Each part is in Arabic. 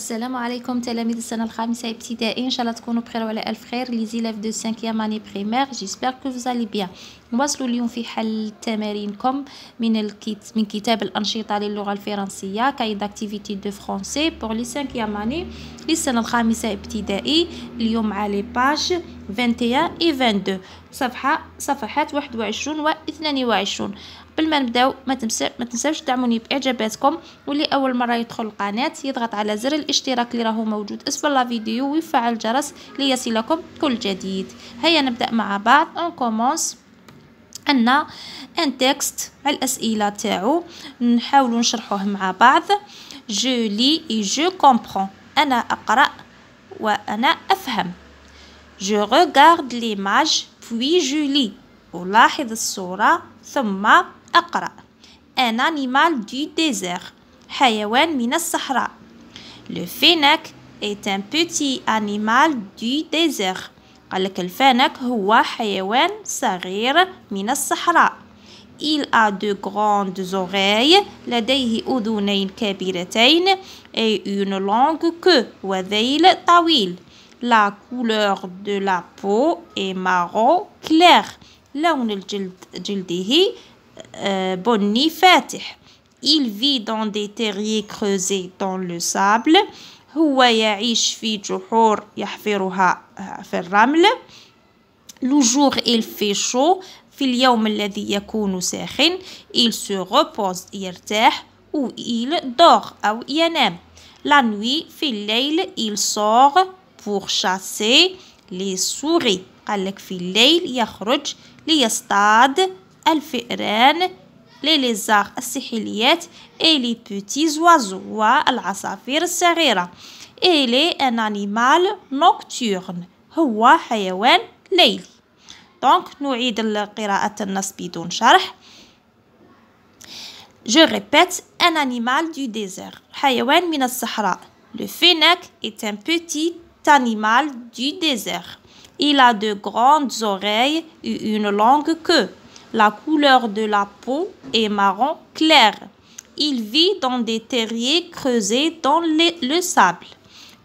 Assalamu alaikum. Telamid salam al hamisaytite. In shāAllah, tout el frère, les élèves de cinquième année primaire. J'espère que vous allez bien. نواصلوا اليوم في حل تمارينكم من الكيت من كتاب الانشطه للغه الفرنسيه كاي داكتيفيتي دو فرونسي بور لي 5 اني للسنه الخامسه ابتدائي اليوم مع لي باج 21 و 22 صفحه صفحات 21 و 22 قبل ما نبداو ما, تنسى ما تنساوش تدعموني باعجاباتكم واللي اول مره يدخل القناه يضغط على زر الاشتراك اللي راهو موجود اسفل لا فيديو ويفعل الجرس ليصلكم كل جديد هيا نبدا مع بعض اون كومونس عندنا ان تيكست على الاسئله تاعو نحاولوا نشرحوه مع بعض جو لي اي جو كومبرون انا اقرا وانا افهم جو ريغارد ليماج بوي جو لي ألاحظ الصورة ثم أقرأ أن انيمال دي ديزير حيوان من الصحراء لو فينك est un petit animal du désert. قال لك الفانك هو حيوان صغير من الصحراء Il a de grandes oreilles لديه أذنين كبيرتين et une longue queue وذيل طويل La couleur de la peau est marron clair لون الجلد جلده بني فاتح Il vit dans des terriers creusés dans le sable هو يعيش في جحور يحفرها في الرمل لو جور il fait chaud في اليوم الذي يكون ساخن il se repose يرتاح و il dort أو ينام la nuit في الليل il sort pour chasser les souris قالك في الليل يخرج ليصطاد الفئران les lézards et les petits oiseaux il est un animal nocturne هو حيوان donc نعيد القراءة النص بدون شرح Je répète, un animal du désert. حيوان من Le fennec est un petit animal du désert. Il a de grandes oreilles et une longue queue. La couleur de la peau est marron clair. Il vit dans des terriers creusés dans le sable.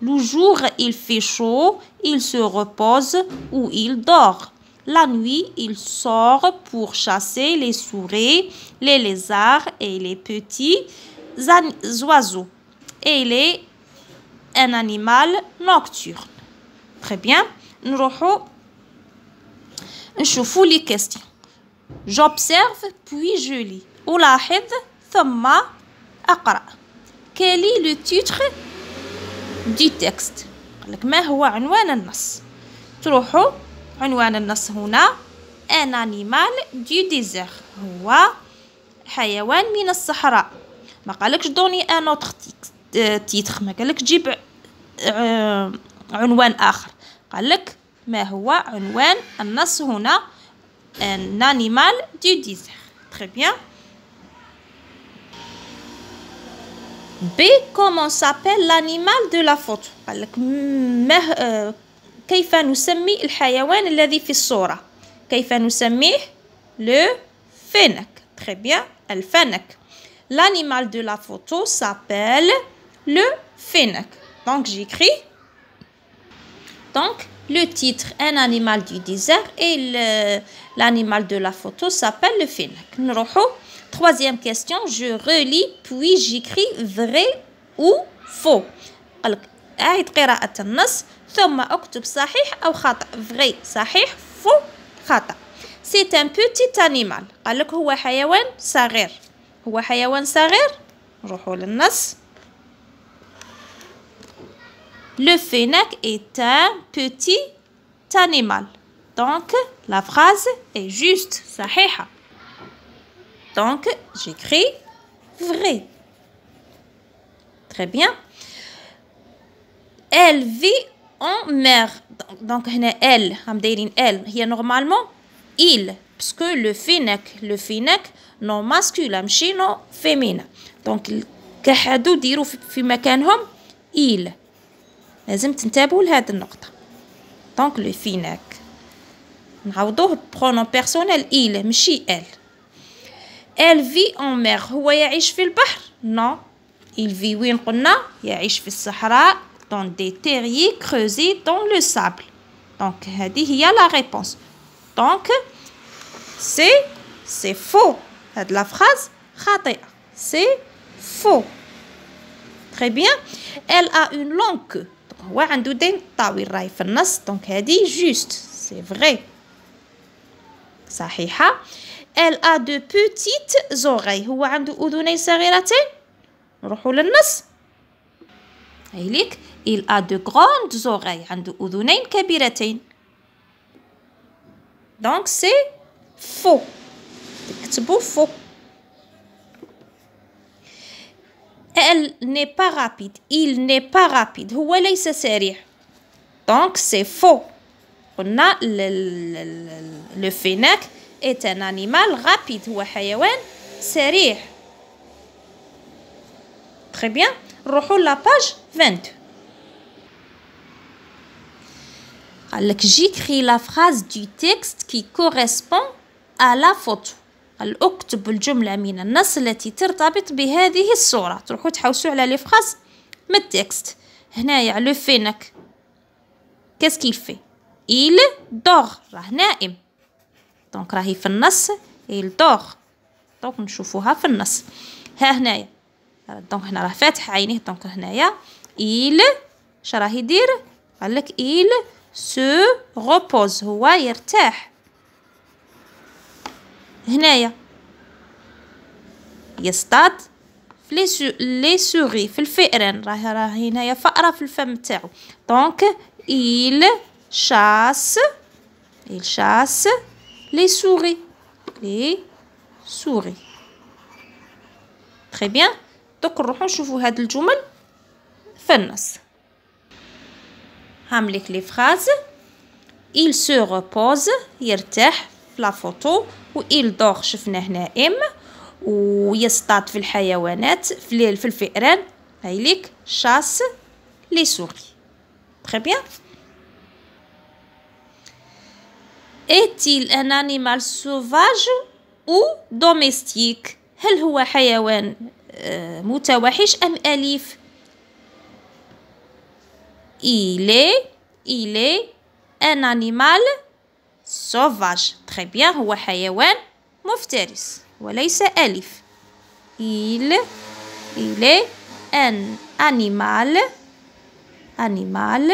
Le jour, il fait chaud, il se repose ou il dort. La nuit, il sort pour chasser les souris, les lézards et les petits oiseaux. Et il est un animal nocturne. Très bien. Nous allons les questions. J'observe puis je lis. ألاحظ ثم أقرأ. Quel est le titre du texte قالك ما هو عنوان النص تروحوا عنوان النص هنا ان انيمال دو ديزير هو حيوان من الصحراء ما قالكش دوني ان اوتر تيتر ما قالكش جيب عنوان اخر قالك ما هو عنوان النص هنا un animal du désert. Très bien. B, comment s'appelle l'animal de la photo كيف نسمي الحيوان الذي في الصورة كيف نسميه le fennec très bien le fennec l'animal de la photo s'appelle le fennec donc j'écris donc Le titre Un animal du désert et l'animal de la photo s'appelle le Fennec. Troisième question, je relis puis j'écris vrai ou faux. أعد قراءة النص ثم أكتب صحيح أو خطأ vrai صحيح faux خطأ. C'est un petit animal. قالك هو حيوان صغير. هو حيوان صغير. نروحوا للنص. Le fennec est un petit animal. Donc, la phrase est juste. Sahiha. Donc, j'écris vrai. Très bien. Elle vit en mer. Donc, elle, elle, il y a normalement il, parce que le fennec, le fennec, non masculin, non féminin. Donc, كحدو ديروا في مكانهم il. Donc le finèque. Nous avons deux pronoms personnels. Il est M. Elle vit en mer. Non. Elle vit en mer. Elle vit en Sahara dans des terriers creusés dans le sable. Donc il dit, il y la réponse. Donc c'est faux. La phrase, c'est faux. Très bien. Elle a une longue queue. هو عنده دين طويل راهي في النص دونك هادي جوست سي فغي صحيحه ال ا دو بوتيت زوغي هو عنده اذنين صغيرتين نروحو للنص هيليك ال ا دو كغوند زوغي عنده اذنين كبيرتين دونك سي فو تكتبو فو elle n'est pas rapide. Il n'est pas rapide. Donc c'est faux. On le, le, est un animal rapide. un animal sérieux? Très bien. la page 20 j'écris la phrase du texte qui correspond à la photo. قال اكتب الجملة من النص التي ترتبط بهذه الصورة تروحوا تحوسوا على لي من التكست هنايا لو فينك كاس كيفي إيل دور راه نائم دونك راهي في النص إيل دور دونك نشوفوها في النص ها هنايا دونك هنا راه فاتح عينيه دونك هنايا إيل اش راه يدير قالك إيل سو repose هو يرتاح هنايا يصطاد في لي سوري في الفئران راه راه هنايا فأرة في الفم تاعو دونك il chasse il chasse les souris les souris très bien دوك نروحو نشوفو هاد الجمل في النص هاملك لي فراز il se repose يرتاح في لافوتو وإيل دوغ شفنا هنا إم ويصطاد في الحيوانات في, في الفئران هايليك شاس لي سوري تخي بيان est ان انيمال سوفاج او دوميستيك هل هو حيوان متوحش أم أليف ايلي ايلي ان انيمال sauvage. Très bien, هو حيوان مفترس وليس Il, il est un animal, animal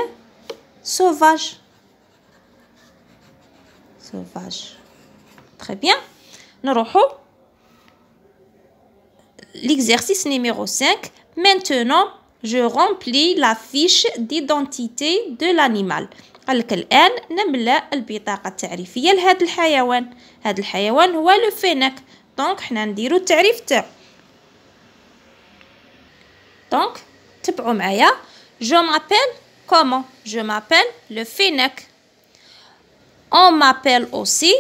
sauvage. Sauvage. Très bien. نروحو l'exercice numéro 5. Maintenant, je remplis la fiche d'identité de l'animal. قال لك الآن نملأ البطاقة التعريفية لهذا الحيوان هذا الحيوان هو لو فينك دونك حنا نديرو التعريف تاعو دونك تبعوا معايا جو مابيل كومون جو مابيل لو فينك اون مابيل اوسي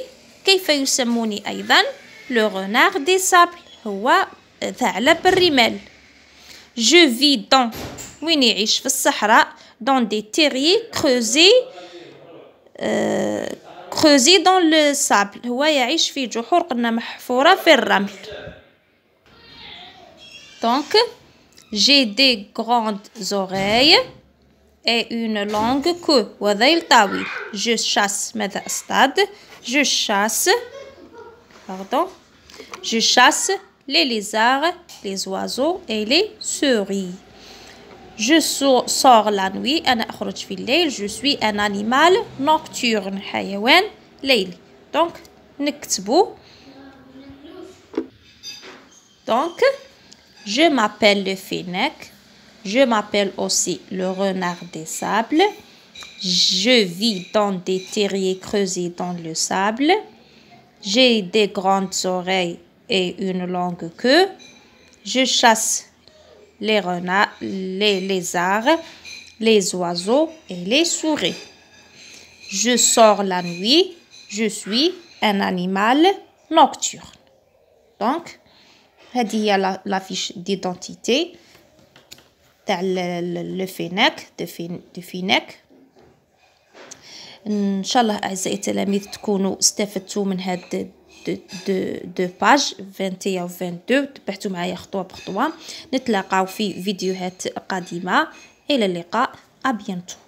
كيف يسموني أيضا لو رونار دي سابل هو ثعلب الرمال جو في دون وين يعيش في الصحراء dans des terriers creusés, euh, creusés dans le sable. Donc, j'ai des grandes oreilles et une longue queue. Je chasse, je chasse, pardon, je chasse les lézards, les oiseaux et les cerises je sors la nuit je suis un animal nocturne donc donc je m'appelle le fennec je m'appelle aussi le renard des sables je vis dans des terriers creusés dans le sable j'ai des grandes oreilles et une longue queue je chasse les renards, les lézards, les oiseaux et les souris. Je sors la nuit, je suis un animal nocturne. Donc, il y a la, fiche d'identité le FINEC de fennec. ان شاء اعزائي التلاميذ دو دو دو باج 21 و 22 تبعتوا معايا خطوه بخطوه نتلاقاو في فيديوهات قادمه الى اللقاء ابيانتو